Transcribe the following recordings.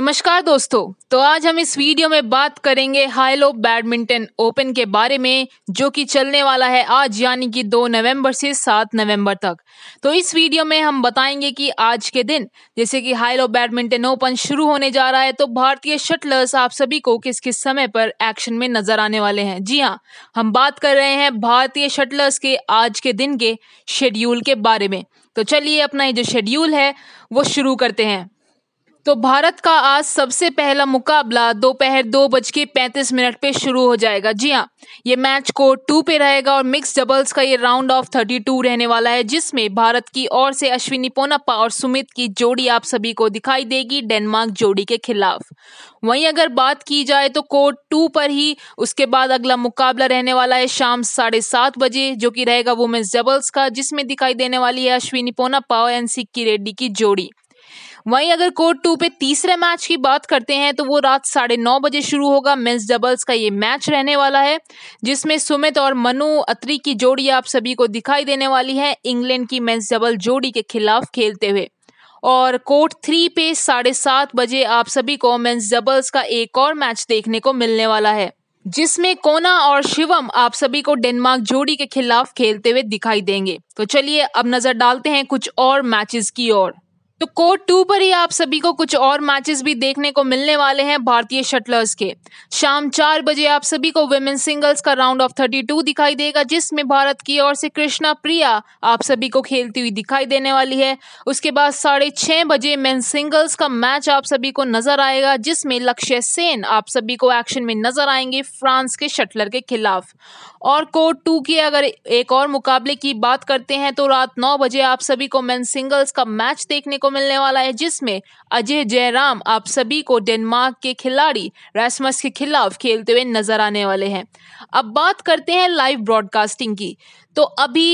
नमस्कार दोस्तों तो आज हम इस वीडियो में बात करेंगे हाईलो बैडमिंटन ओपन के बारे में जो कि चलने वाला है आज यानी कि 2 नवंबर से 7 नवंबर तक तो इस वीडियो में हम बताएंगे कि आज के दिन जैसे कि हाईलो बैडमिंटन ओपन शुरू होने जा रहा है तो भारतीय शटलर्स आप सभी को किस किस समय पर एक्शन में नजर आने वाले हैं जी हाँ हम बात कर रहे हैं भारतीय शटलर्स के आज के दिन के शेड्यूल के बारे में तो चलिए अपना ये जो शेड्यूल है वो शुरू करते हैं तो भारत का आज सबसे पहला मुकाबला दोपहर दो, दो बज के पैंतीस मिनट पे शुरू हो जाएगा जी हाँ ये मैच कोर्ट टू पे रहेगा और मिक्स डबल्स का ये राउंड ऑफ थर्टी टू रहने वाला है जिसमें भारत की ओर से अश्विनी पोनप्पा और सुमित की जोड़ी आप सभी को दिखाई देगी डेनमार्क जोड़ी के खिलाफ वहीं अगर बात की जाए तो कोर्ट टू पर ही उसके बाद अगला मुकाबला रहने वाला है शाम साढ़े सात बजे जो कि रहेगा वुमेन्स डबल्स का जिसमें दिखाई देने वाली है अश्विनी पोनप्पा और एन सिक्की रेड्डी की जोड़ी वहीं अगर कोर्ट टू पे तीसरे मैच की बात करते हैं तो वो रात साढ़े नौ बजे शुरू होगा मेंस डबल्स का ये मैच रहने वाला है जिसमें सुमित और मनु अत्री की जोड़ी आप सभी को दिखाई देने वाली है इंग्लैंड की मेंस डबल जोड़ी के खिलाफ खेलते हुए और कोर्ट थ्री पे साढ़े सात बजे आप सभी को मेंस डबल्स का एक और मैच देखने को मिलने वाला है जिसमें कोना और शिवम आप सभी को डेनमार्क जोड़ी के खिलाफ खेलते हुए दिखाई देंगे तो चलिए अब नजर डालते हैं कुछ और मैचेस की ओर तो कोर्ट टू पर ही आप सभी को कुछ और मैचेस भी देखने को मिलने वाले हैं भारतीय शटलर्स के शाम चार बजे आप सभी को वेमेन सिंगल्स का राउंड ऑफ थर्टी टू दिखाई देगा जिसमें भारत की ओर से कृष्णा प्रिया आप सभी को खेलती हुई दिखाई देने वाली है उसके बाद साढ़े छह बजे मेन सिंगल्स का मैच आप सभी को नजर आएगा जिसमें लक्ष्य सेन आप सभी को एक्शन में नजर आएंगे फ्रांस के शटलर के खिलाफ और कोर्ट टू के अगर एक और मुकाबले की बात करते हैं तो रात नौ बजे आप सभी को मेन सिंगल्स का मैच देखने को मिलने वाला है जिसमें अजय जयराम आप सभी को डेनमार्क के खिलाड़ी रेसमस के खिलाफ खेलते हुए नजर आने वाले हैं अब बात करते हैं लाइव ब्रॉडकास्टिंग की तो अभी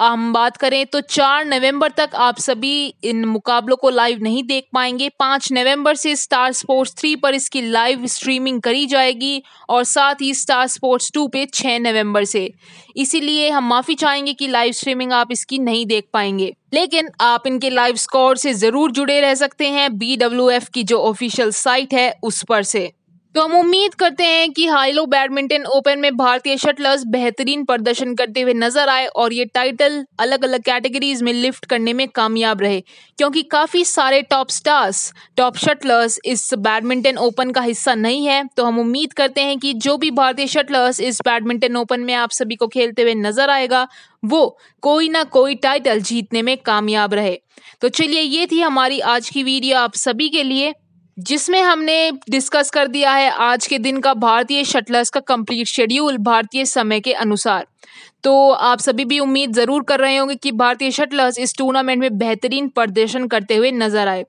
हम बात करें तो चार नवंबर तक आप सभी इन मुकाबलों को लाइव नहीं देख पाएंगे पांच नवंबर से स्टार स्पोर्ट्स थ्री पर इसकी लाइव स्ट्रीमिंग करी जाएगी और साथ ही स्टार स्पोर्ट्स टू पे छह नवंबर से इसीलिए हम माफ़ी चाहेंगे कि लाइव स्ट्रीमिंग आप इसकी नहीं देख पाएंगे लेकिन आप इनके लाइव स्कोर से ज़रूर जुड़े रह सकते हैं बी की जो ऑफिशियल साइट है उस पर से तो हम उम्मीद करते हैं कि हाइलो बैडमिंटन ओपन में भारतीय शटलर्स बेहतरीन प्रदर्शन करते हुए नजर आए और ये टाइटल अलग अलग कैटेगरीज में लिफ्ट करने में कामयाब रहे क्योंकि काफ़ी सारे टॉप स्टार्स टॉप शटलर्स इस बैडमिंटन ओपन का हिस्सा नहीं है तो हम उम्मीद करते हैं कि जो भी भारतीय शटलर्स इस बैडमिंटन ओपन में आप सभी को खेलते हुए नजर आएगा वो कोई ना कोई टाइटल जीतने में कामयाब रहे तो चलिए ये थी हमारी आज की वीडियो आप सभी के लिए जिसमें हमने डिस्कस कर दिया है आज के दिन का भारतीय शटलर्स का कंप्लीट शेड्यूल भारतीय समय के अनुसार तो आप सभी भी उम्मीद ज़रूर कर रहे होंगे कि भारतीय शटलर्स इस टूर्नामेंट में बेहतरीन प्रदर्शन करते हुए नजर आए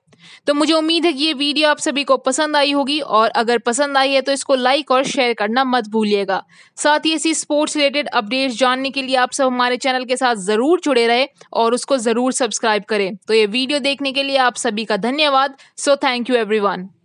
तो मुझे उम्मीद है कि ये वीडियो आप सभी को पसंद आई होगी और अगर पसंद आई है तो इसको लाइक और शेयर करना मत भूलिएगा साथ ही ऐसी स्पोर्ट्स रिलेटेड अपडेट्स जानने के लिए आप सब हमारे चैनल के साथ ज़रूर जुड़े रहे और उसको ज़रूर सब्सक्राइब करें तो ये वीडियो देखने के लिए आप सभी का धन्यवाद सो थैंक यू एवरी